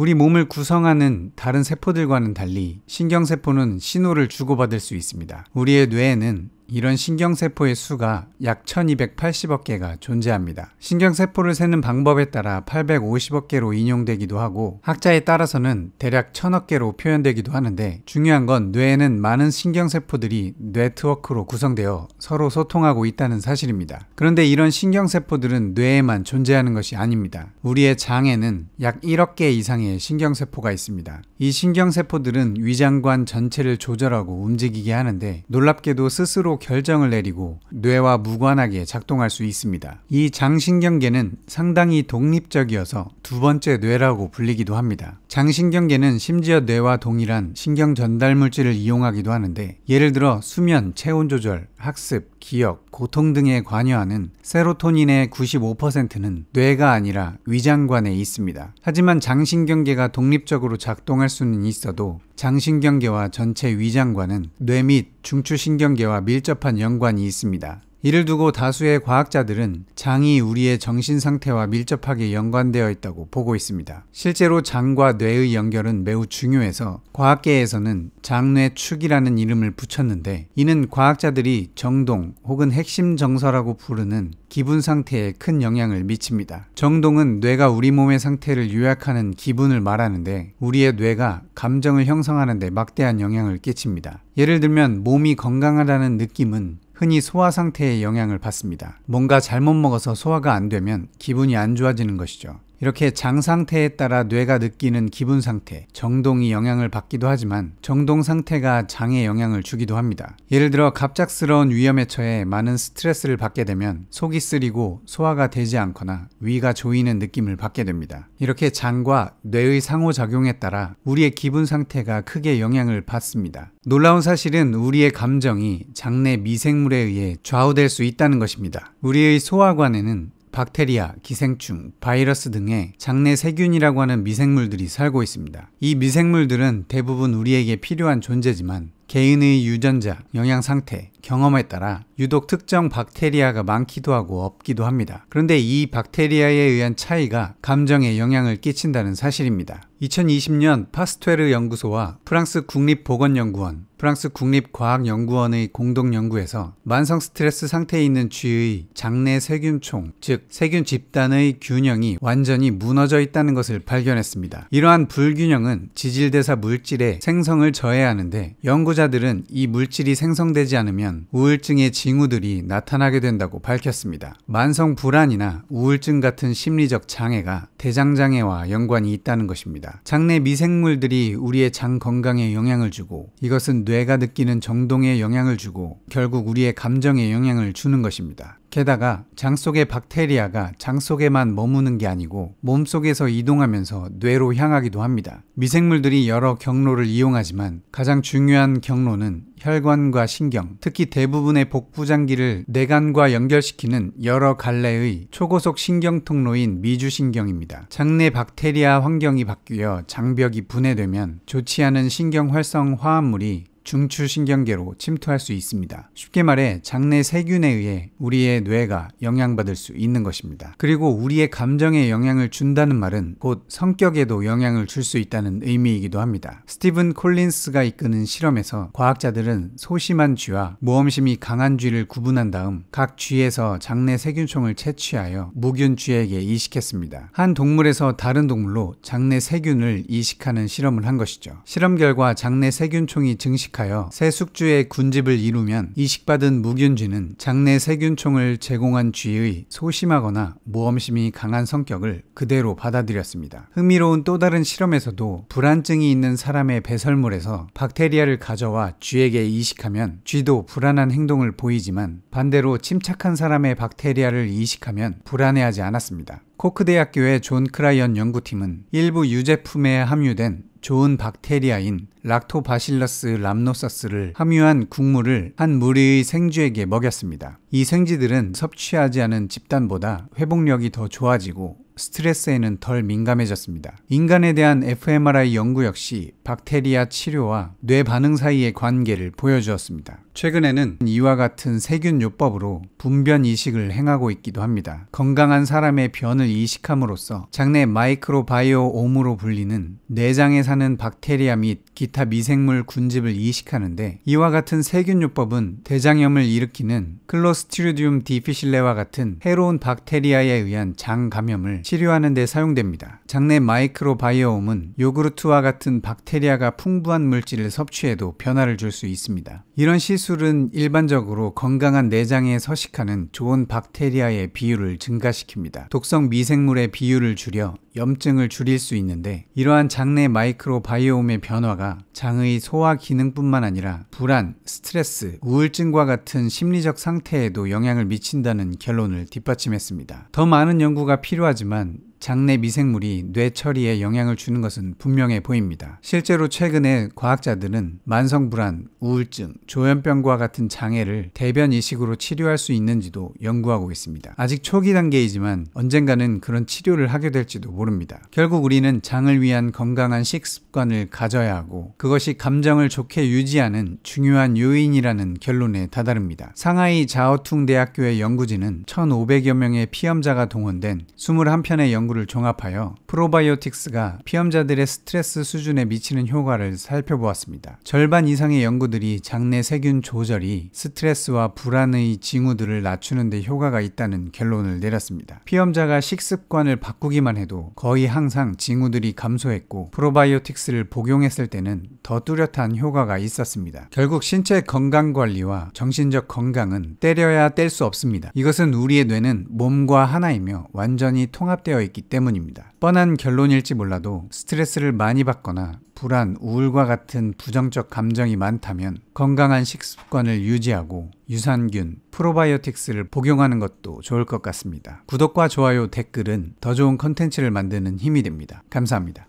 우리 몸을 구성하는 다른 세포들과는 달리 신경세포는 신호를 주고받을 수 있습니다. 우리의 뇌에는 이런 신경세포의 수가 약 1280억 개가 존재합니다. 신경세포를 세는 방법에 따라 850억 개로 인용되기도 하고 학자에 따라서는 대략 1000억 개로 표현되기도 하는데 중요한 건 뇌에는 많은 신경세포들이 네트워크로 구성되어 서로 소통하고 있다는 사실입니다. 그런데 이런 신경세포들은 뇌에만 존재하는 것이 아닙니다. 우리의 장에는 약 1억 개 이상의 신경세포가 있습니다. 이 신경세포들은 위장관 전체를 조절하고 움직이게 하는데 놀랍게도 스스로 결정을 내리고 뇌와 무관하게 작동할 수 있습니다. 이 장신경계는 상당히 독립적이어서 두 번째 뇌라고 불리기도 합니다. 장신경계는 심지어 뇌와 동일한 신경 전달 물질을 이용하기도 하는데 예를 들어 수면, 체온 조절, 학습, 기억, 고통 등에 관여하는 세로토닌의 95%는 뇌가 아니라 위장관에 있습니다. 하지만 장신경계가 독립적으로 작동할 수는 있어도 장신경계와 전체 위장관은 뇌 및 중추신경계와 밀접한 연관이 있습니다. 이를 두고 다수의 과학자들은 장이 우리의 정신 상태와 밀접하게 연관되어 있다고 보고 있습니다. 실제로 장과 뇌의 연결은 매우 중요해서 과학계에서는 장뇌축이라는 이름을 붙였는데 이는 과학자들이 정동 혹은 핵심 정서라고 부르는 기분 상태에 큰 영향을 미칩니다. 정동은 뇌가 우리 몸의 상태를 요약하는 기분을 말하는데 우리의 뇌가 감정을 형성하는 데 막대한 영향을 끼칩니다. 예를 들면 몸이 건강하다는 느낌은 흔히 소화 상태에 영향을 받습니다. 뭔가 잘못 먹어서 소화가 안 되면 기분이 안 좋아지는 것이죠. 이렇게 장 상태에 따라 뇌가 느끼는 기분 상태, 정동이 영향을 받기도 하지만 정동 상태가 장에 영향을 주기도 합니다. 예를 들어 갑작스러운 위험에 처해 많은 스트레스를 받게 되면 속이 쓰리고 소화가 되지 않거나 위가 조이는 느낌을 받게 됩니다. 이렇게 장과 뇌의 상호작용에 따라 우리의 기분 상태가 크게 영향을 받습니다. 놀라운 사실은 우리의 감정이 장내 미생물에 의해 좌우될 수 있다는 것입니다. 우리의 소화관에는 박테리아, 기생충, 바이러스 등의 장내 세균이라고 하는 미생물들이 살고 있습니다. 이 미생물들은 대부분 우리에게 필요한 존재지만 개인의 유전자, 영양 상태, 경험에 따라 유독 특정 박테리아가 많기도 하고 없기도 합니다. 그런데 이 박테리아에 의한 차이가 감정에 영향을 끼친다는 사실입니다. 2020년 파스퇴르 연구소와 프랑스 국립보건연구원, 프랑스 국립과학연구원의 공동 연구에서 만성 스트레스 상태에 있는 쥐의 장내 세균총, 즉 세균 집단의 균형이 완전히 무너져 있다는 것을 발견했습니다. 이러한 불균형은 지질대사 물질의 생성을 저해하는데 연구자 학자들은 이 물질이 생성되지 않으면 우울증의 징후들이 나타나게 된다고 밝혔습니다. 만성 불안이나 우울증 같은 심리적 장애가 대장장애와 연관이 있다는 것입니다. 장내 미생물들이 우리의 장 건강에 영향을 주고 이것은 뇌가 느끼는 정동에 영향을 주고 결국 우리의 감정에 영향을 주는 것입니다. 게다가 장 속의 박테리아가 장 속에만 머무는 게 아니고 몸 속에서 이동하면서 뇌로 향하기도 합니다. 미생물들이 여러 경로를 이용하지만 가장 중요한 경로는 혈관과 신경, 특히 대부분의 복부장기를 뇌간과 연결시키는 여러 갈래의 초고속 신경 통로인 미주신경입니다. 장내 박테리아 환경이 바뀌어 장벽이 분해되면 좋지 않은 신경 활성 화합물이 중추신경계로 침투할 수 있습니다. 쉽게 말해 장내 세균에 의해 우리의 뇌가 영향받을 수 있는 것입니다. 그리고 우리의 감정에 영향을 준다는 말은 곧 성격에도 영향을 줄 수 있다는 의미이기도 합니다. 스티븐 콜린스가 이끄는 실험에서 과학자들은 소심한 쥐와 모험심이 강한 쥐를 구분한 다음 각 쥐에서 장내 세균총을 채취하여 무균 쥐에게 이식했습니다. 한 동물에서 다른 동물로 장내 세균을 이식하는 실험을 한 것이죠. 실험 결과 장내 세균총이 증식한 시작하여 새 숙주의 군집을 이루면 이식받은 무균쥐는 장내 세균총을 제공한 쥐의 소심하거나 모험심이 강한 성격을 그대로 받아들였습니다. 흥미로운 또 다른 실험에서도 불안증이 있는 사람의 배설물에서 박테리아를 가져와 쥐에게 이식하면 쥐도 불안한 행동을 보이지만 반대로 침착한 사람의 박테리아를 이식하면 불안해하지 않았습니다. 코크 대학교의 존 크라이언 연구팀은 일부 유제품에 함유된 좋은 박테리아인 락토바실러스 람노서스를 함유한 국물을 한 무리의 생쥐에게 먹였습니다. 이 생쥐들은 섭취하지 않은 집단보다 회복력이 더 좋아지고 스트레스에는 덜 민감해졌습니다. 인간에 대한 fMRI 연구 역시 박테리아 치료와 뇌 반응 사이의 관계를 보여주었습니다. 최근에는 이와 같은 세균 요법으로 분변 이식을 행하고 있기도 합니다. 건강한 사람의 변을 이식함으로써 장내 마이크로바이오옴으로 불리는 내장에 사는 박테리아 및 기타 미생물 군집을 이식하는데 이와 같은 세균 요법은 대장염을 일으키는 클로스트리디움 디피실레와 같은 해로운 박테리아에 의한 장 감염을 치료하는 데 사용됩니다. 장내 마이크로바이옴은 요구르트와 같은 박테리아가 풍부한 물질을 섭취해도 변화를 줄 수 있습니다. 이런 시술은 일반적으로 건강한 내장에 서식하는 좋은 박테리아의 비율을 증가시킵니다. 독성 미생물의 비율을 줄여 염증을 줄일 수 있는데 이러한 장내 마이크로바이옴의 변화가 장의 소화 기능뿐만 아니라 불안, 스트레스, 우울증과 같은 심리적 상태에도 영향을 미친다는 결론을 뒷받침했습니다. 더 많은 연구가 필요하지만 장내 미생물이 뇌 처리에 영향을 주는 것은 분명해 보입니다. 실제로 최근에 과학자들은 만성 불안, 우울증, 조현병과 같은 장애를 대변 이식으로 치료할 수 있는지도 연구하고 있습니다. 아직 초기 단계이지만 언젠가는 그런 치료를 하게 될지도 모릅니다. 결국 우리는 장을 위한 건강한 식습관을 가져야 하고 그것이 감정을 좋게 유지하는 중요한 요인이라는 결론에 다다릅니다. 상하이 자오퉁 대학교의 연구진은 1,500여 명의 피험자가 동원된 21편의 연구 연구를 종합하여 프로바이오틱스가 피험자들의 스트레스 수준에 미치는 효과를 살펴보았습니다. 절반 이상의 연구들이 장내 세균 조절이 스트레스와 불안의 징후들을 낮추는 데 효과가 있다는 결론을 내렸습니다. 피험자가 식습관을 바꾸기만 해도 거의 항상 징후들이 감소했고 프로바이오틱스를 복용했을 때는 더 뚜렷한 효과가 있었습니다. 결국 신체 건강 관리와 정신적 건강은 때려야 뗄 수 없습니다. 이것은 우리의 뇌는 몸과 하나이며 완전히 통합되어 있기 있기 때문입니다. 뻔한 결론일지 몰라도 스트레스를 많이 받거나 불안, 우울과 같은 부정적 감정이 많다면 건강한 식습관을 유지하고 유산균, 프로바이오틱스를 복용하는 것도 좋을 것 같습니다. 구독과 좋아요, 댓글은 더 좋은 컨텐츠를 만드는 힘이 됩니다. 감사합니다.